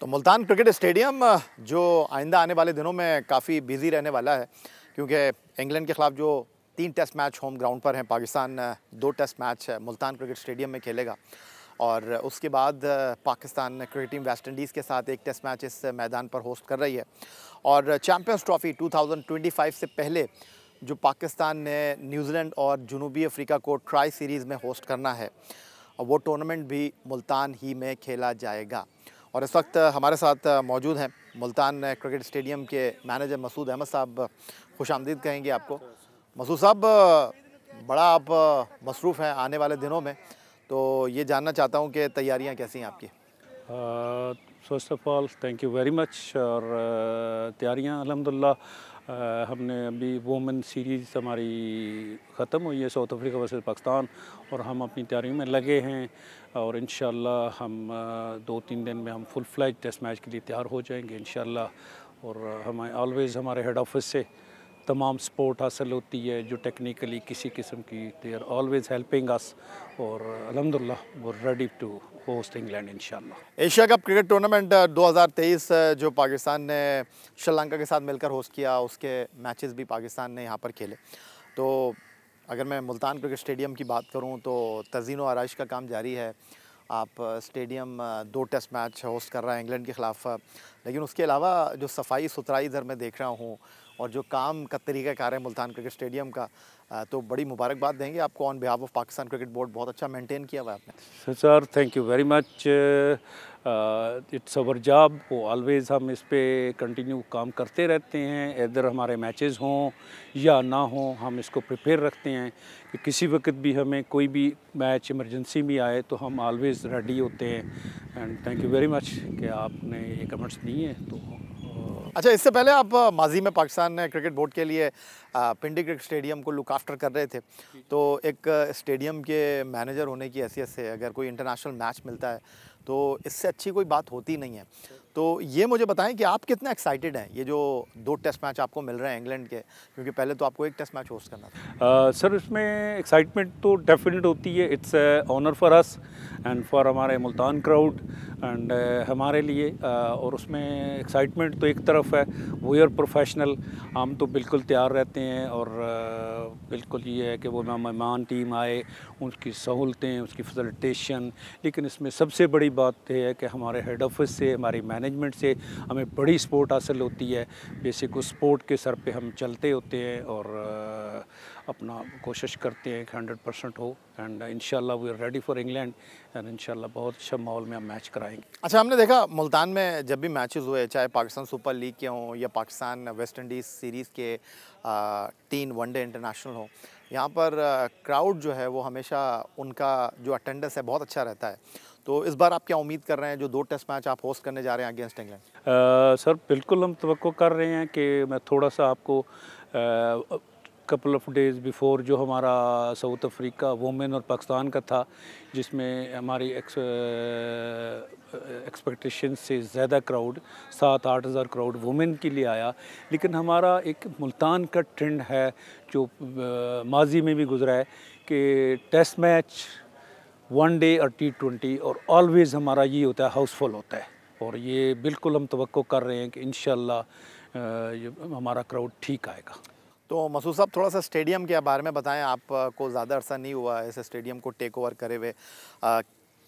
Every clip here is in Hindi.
तो मुल्तान क्रिकेट स्टेडियम जो आइंदा आने वाले दिनों में काफ़ी बिजी रहने वाला है क्योंकि इंग्लैंड के ख़िलाफ़ जो तीन टेस्ट मैच होम ग्राउंड पर हैं पाकिस्तान दो test match Multan cricket stadium में खेलेगा और उसके बाद Pakistan cricket team West Indies के साथ एक टेस्ट मैच इस मैदान पर होस्ट कर रही है और चैम्पियंस ट्रॉफ़ी 2025 से पहले जो पाकिस्तान ने न्यूजीलैंड और जनूबी अफ्रीका को ट्राई सीरीज़ में होस्ट करना है वो टूर्नामेंट भी मुल्तान ही में खेला जाएगा और इस वक्त हमारे साथ मौजूद हैं मुल्तान क्रिकेट स्टेडियम के मैनेजर मसूद अहमद साहब खुश आमदीद कहेंगे आपको मसूद साहब बड़ा आप मसरूफ़ हैं आने वाले दिनों में तो ये जानना चाहता हूँ कि तैयारियाँ कैसी हैं आपकी first of all thank you very much और uh, तैयारियां अलहमदिल्ला uh, हमने अभी वोमेन सीरीज़ हमारी ख़त्म हुई है साउथ अफ्रीका वर्सेस पाकिस्तान और हम अपनी तैयारियों में लगे हैं और इन हम uh, दो तीन दिन में हम फुल फ्लैज टेस्ट मैच के लिए तैयार हो जाएंगे इन और हमें ऑलवेज़ हमारे हेड ऑफिस से तमाम सपोर्ट हासिल होती है जो टेक्निकली किसी किस्म की they are always helping us और अलहमदिल्ला वो ready to host England in Asia Cup cricket tournament uh, 2023 uh, जो पाकिस्तान ने श्रीलंका के साथ मिलकर होस्ट किया उसके मैचेस भी पाकिस्तान ने यहाँ पर खेले तो अगर मैं मुल्तान क्रिकेट स्टेडियम की बात करूँ तो तजीन व आरइश का काम जारी है आप uh, स्टेडियम दो टेस्ट मैच होस्ट कर रहा है इंग्लैंड के ख़िलाफ़ लेकिन उसके अलावा जो सफाई सुथराई इधर मैं देख रहा हूँ और जो काम का तरीका कार है मुल्तान क्रिकेट स्टेडियम का तो बड़ी मुबारकबाद देंगे आपको on behalf of Pakistan cricket board बहुत अच्छा मेंटेन किया हुआ आपने sir thank you very much it's our job वो ऑलवेज़ हम इस पर कंटिन्यू काम करते रहते हैं इधर हमारे मैचेस हों या ना हों हम इसको प्रिपेयर रखते हैं कि किसी वक्त भी हमें कोई भी मैच इमरजेंसी भी आए तो हम ऑलवेज़ रेडी होते हैं and thank you very much कि आपने ये कमेंट्स दिए हैं तो अच्छा इससे पहले आप माजी में पाकिस्तान क्रिकेट बोर्ड के लिए पिंडी क्रिकेट स्टेडियम को लुक आफ्टर कर रहे थे तो एक स्टेडियम के मैनेजर होने की हैसियत से अगर कोई इंटरनेशनल मैच मिलता है तो इससे अच्छी कोई बात होती नहीं है तो ये मुझे बताएं कि आप कितने एक्साइटेड हैं ये जो दो टेस्ट मैच आपको मिल रहे हैं इंग्लैंड के क्योंकि पहले तो आपको एक टेस्ट मैच होस्ट करना था सर uh, इसमें एक्साइटमेंट तो डेफिनेट होती है it's honour for us and for हमारे मुल्तान क्राउड एंड हमारे लिए uh, और उसमें एक्साइटमेंट तो एक तरफ है वो यर प्रोफेशनल हम तो बिल्कुल तैयार रहते हैं और uh, बिल्कुल ये है कि वो मेहमान टीम आए उसकी सहूलतें उसकी फैसिलिटेशन लेकिन इसमें सबसे बड़ी बात तो यह है कि हमारे हेड ऑफिस से हमारी मैनेजमेंट से हमें बड़ी सपोर्ट हासिल होती है बेसिक उस सपोर्ट के सर पे हम चलते होते हैं और अपना कोशिश करते हैं कि हंड्रेड परसेंट हो and in we are ready for England and in बहुत अच्छा माहौल में हम मैच कराएंगे अच्छा हमने देखा मुल्तान में जब भी मैचेस हुए चाहे पाकिस्तान सुपर लीग के हों या पाकिस्तान वेस्ट इंडीज़ सीरीज़ के तीन वनडे इंटरनेशनल हों यहाँ पर क्राउड जो है वो हमेशा उनका जो अटेंडेंस है बहुत अच्छा रहता है तो इस बार आप क्या उम्मीद कर रहे हैं जो दो टेस्ट मैच आप होस्ट करने जा रहे हैं अगेंस्ट इंग्लैंड सर बिल्कुल हम तो कर रहे हैं कि मैं थोड़ा सा आपको कपल ऑफ डेज़ बिफ़ोर जो हमारा साउथ अफ्रीका वोमेन और पाकिस्तान का था जिसमें हमारी एक्सपेक्टेशन से ज़्यादा क्राउड सात आठ हज़ार क्राउड वुमेन के लिए आया लेकिन हमारा एक मुल्तान का ट्रेंड है जो माजी में भी गुजरा है कि टेस्ट मैच वन डे और टी ट्वेंटी और ऑलवेज़ हमारा ये होता है हाउसफुल होता है और ये बिल्कुल हम तो कर रहे हैं कि इन हमारा क्राउड ठीक आएगा तो मसूद साहब थोड़ा सा स्टेडियम के बारे में बताएं आपको ज़्यादा अर्सा नहीं हुआ है इस स्टेडियम को टेक ओवर करे हुए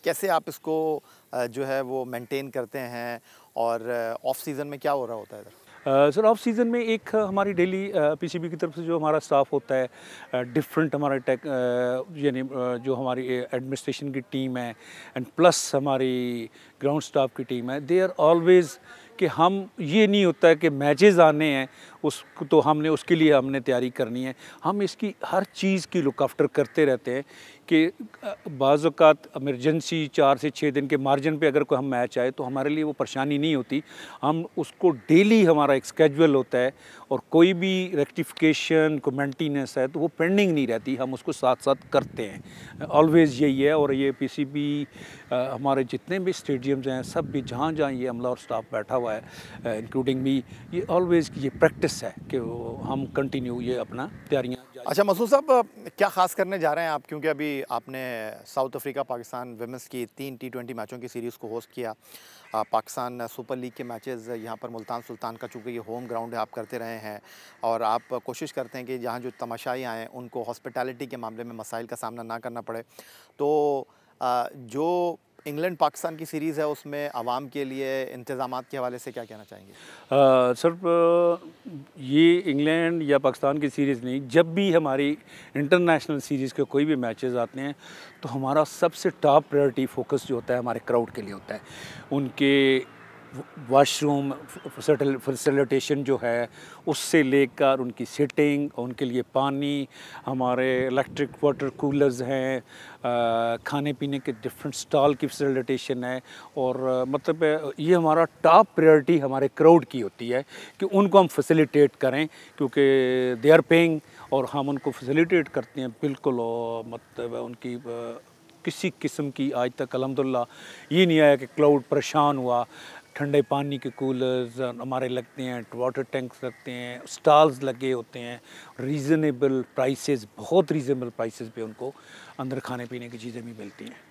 कैसे आप इसको जो है वो मेंटेन करते हैं और ऑफ सीज़न में क्या हो रहा होता है इधर सर ऑफ सीज़न में एक हमारी डेली पीसीबी की तरफ से जो हमारा स्टाफ होता है डिफरेंट हमारे टेक यानी जो हमारी एडमिनिस्ट्रेशन की टीम है एंड प्लस हमारी ग्राउंड स्टाफ की टीम है दे आर ऑलवेज़ कि हम ये नहीं होता है कि मैचेस आने हैं उस तो हमने उसके लिए हमने तैयारी करनी है हम इसकी हर चीज़ की लुकआफ्टर करते रहते हैं कि बाज़ात एमरजेंसी चार से छः दिन के मार्जिन पे अगर कोई हम मैच आए तो हमारे लिए वो परेशानी नहीं होती हम उसको डेली हमारा एक स्केजुअल होता है और कोई भी रेक्टिफिकेशन को मैंटेनेंस है तो वो पेंडिंग नहीं रहती हम उसको साथ साथ करते हैं ऑलवेज़ यही है और ये पी हमारे जितने भी स्टेडियम्स हैं सब भी जहाँ जहाँ ये अमला और स्टाफ बैठा हुआ है इंक्लूडिंग मी ये ऑलवेज़ ये प्रैक्टिस प्रैक्टिस है कि हम कंटिन्यू ये अपना तैयारियाँ अच्छा मसूद साहब क्या खास करने जा रहे हैं आप क्योंकि अभी आपने साउथ अफ्रीका पाकिस्तान वेमेंस की तीन टी ट्वेंटी मैचों की सीरीज़ को होस्ट किया पाकिस्तान सुपर लीग के मैचेस यहाँ पर मुल्तान सुल्तान का चूँकि ये होम ग्राउंड है आप करते रहे हैं और आप कोशिश करते हैं कि यहाँ जो तमाशाई आएँ उनको हॉस्पिटैलिटी के मामले में मसाइल का सामना ना करना पड़े तो जो इंग्लैंड पाकिस्तान की सीरीज़ है उसमें आवाम के लिए इंतजाम के हवाले से क्या कहना चाहेंगे सर ये इंग्लैंड या पाकिस्तान की सीरीज़ नहीं जब भी हमारी इंटरनेशनल सीरीज़ के कोई भी मैचेस आते हैं तो हमारा सबसे टॉप प्रायोरिटी फोकस जो होता है हमारे क्राउड के लिए होता है उनके वाशरूम फैसिलिटेशन जो है उससे लेकर उनकी सीटिंग उनके लिए पानी हमारे इलेक्ट्रिक वाटर कूलर्स हैं खाने पीने के डिफरेंट स्टॉल की फैसिलिटेशन है और मतलब ये हमारा टॉप प्रायोरिटी हमारे क्राउड की होती है कि उनको हम फैसिलिटेट करें क्योंकि दे आर पेइंग और हम उनको फैसिलिटेट करते हैं बिल्कुल मतलब उनकी किसी किस्म की आज तक अलहमदिल्ला ये नहीं आया कि क्लाउड परेशान हुआ ठंडे पानी के कूलर्स हमारे लगते हैं वाटर टैंक्स लगते हैं स्टॉल्स लगे होते हैं रीज़नेबल प्राइसेस बहुत रीज़नेबल प्राइसेस पे उनको अंदर खाने पीने की चीज़ें भी मिलती हैं